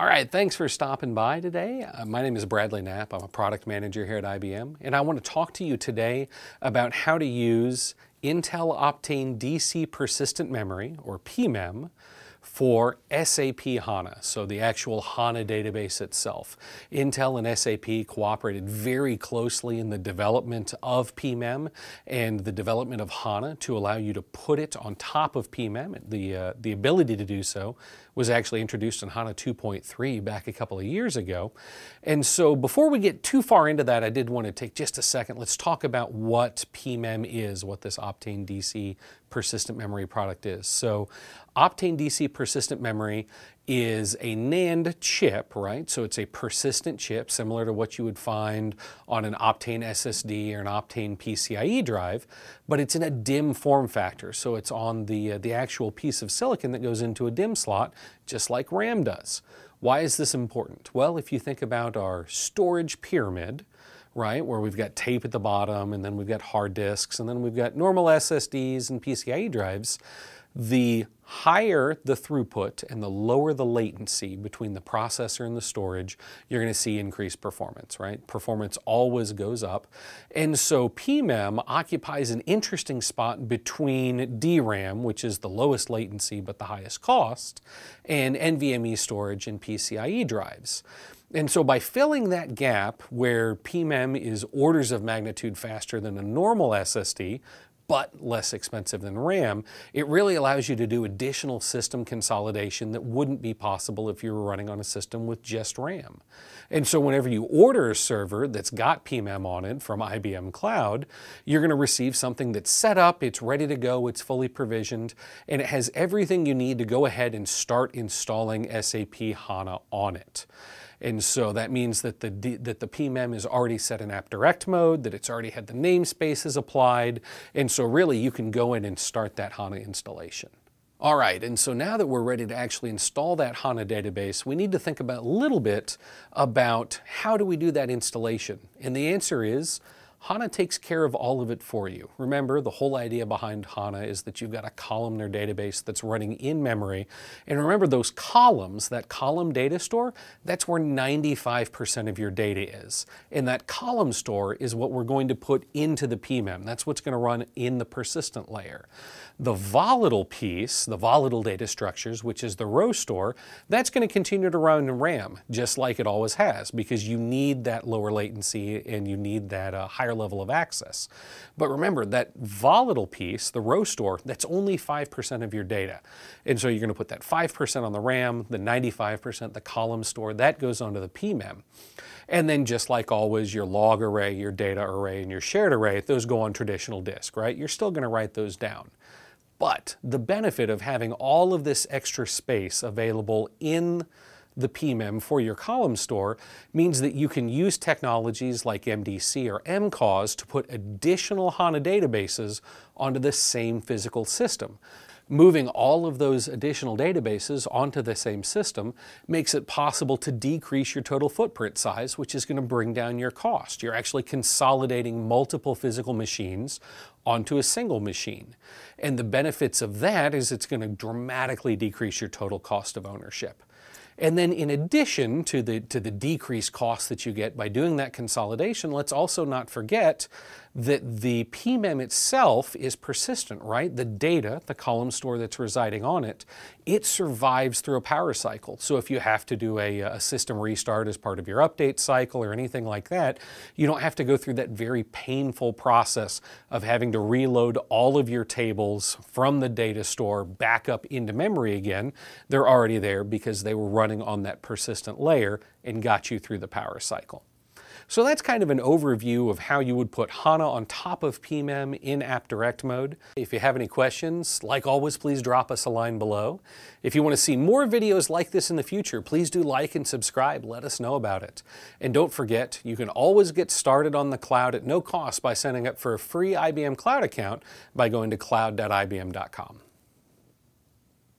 All right, thanks for stopping by today. Uh, my name is Bradley Knapp. I'm a product manager here at IBM, and I want to talk to you today about how to use Intel Optane DC Persistent Memory, or PMEM, for SAP HANA, so the actual HANA database itself. Intel and SAP cooperated very closely in the development of PMEM and the development of HANA to allow you to put it on top of PMEM. The, uh, the ability to do so was actually introduced in HANA 2.3 back a couple of years ago. And so before we get too far into that, I did want to take just a second. Let's talk about what PMEM is, what this Optane DC persistent memory product is. So Optane DC persistent memory is a NAND chip, right? So it's a persistent chip similar to what you would find on an Optane SSD or an Optane PCIe drive, but it's in a DIMM form factor. So it's on the, uh, the actual piece of silicon that goes into a DIMM slot, just like RAM does. Why is this important? Well, if you think about our storage pyramid, right, where we've got tape at the bottom and then we've got hard disks and then we've got normal SSDs and PCIe drives, the higher the throughput and the lower the latency between the processor and the storage, you're going to see increased performance, right? Performance always goes up. And so PMEM occupies an interesting spot between DRAM, which is the lowest latency but the highest cost, and NVMe storage and PCIe drives. And so by filling that gap where PMEM is orders of magnitude faster than a normal SSD, but less expensive than RAM, it really allows you to do additional system consolidation that wouldn't be possible if you were running on a system with just RAM. And so whenever you order a server that's got PMM on it from IBM Cloud, you're going to receive something that's set up, it's ready to go, it's fully provisioned, and it has everything you need to go ahead and start installing SAP HANA on it. And so that means that the, that the PMEM is already set in app direct mode, that it's already had the namespaces applied. And so really you can go in and start that HANA installation. All right, and so now that we're ready to actually install that HANA database, we need to think about a little bit about how do we do that installation? And the answer is HANA takes care of all of it for you. Remember, the whole idea behind HANA is that you've got a columnar database that's running in memory. And remember those columns, that column data store, that's where 95% of your data is. And that column store is what we're going to put into the PMEM. That's what's going to run in the persistent layer. The volatile piece, the volatile data structures, which is the row store, that's going to continue to run in RAM, just like it always has, because you need that lower latency and you need that uh, higher higher level of access. But remember that volatile piece, the row store, that's only 5% of your data. And so you're going to put that 5% on the RAM, the 95%, the column store, that goes onto the PMEM. And then just like always, your log array, your data array, and your shared array, those go on traditional disk, right? You're still going to write those down. But the benefit of having all of this extra space available in the PMEM for your column store means that you can use technologies like MDC or MCOS to put additional HANA databases onto the same physical system. Moving all of those additional databases onto the same system makes it possible to decrease your total footprint size, which is going to bring down your cost. You're actually consolidating multiple physical machines onto a single machine. And the benefits of that is it's going to dramatically decrease your total cost of ownership. And then in addition to the, to the decreased cost that you get by doing that consolidation, let's also not forget that the PMEM itself is persistent, right? The data, the column store that's residing on it, it survives through a power cycle. So if you have to do a, a system restart as part of your update cycle or anything like that, you don't have to go through that very painful process of having to reload all of your tables from the data store back up into memory again. They're already there because they were running on that persistent layer and got you through the power cycle. So that's kind of an overview of how you would put HANA on top of PMEM in App Direct mode. If you have any questions, like always, please drop us a line below. If you want to see more videos like this in the future, please do like and subscribe. Let us know about it. And don't forget, you can always get started on the cloud at no cost by signing up for a free IBM Cloud account by going to cloud.ibm.com.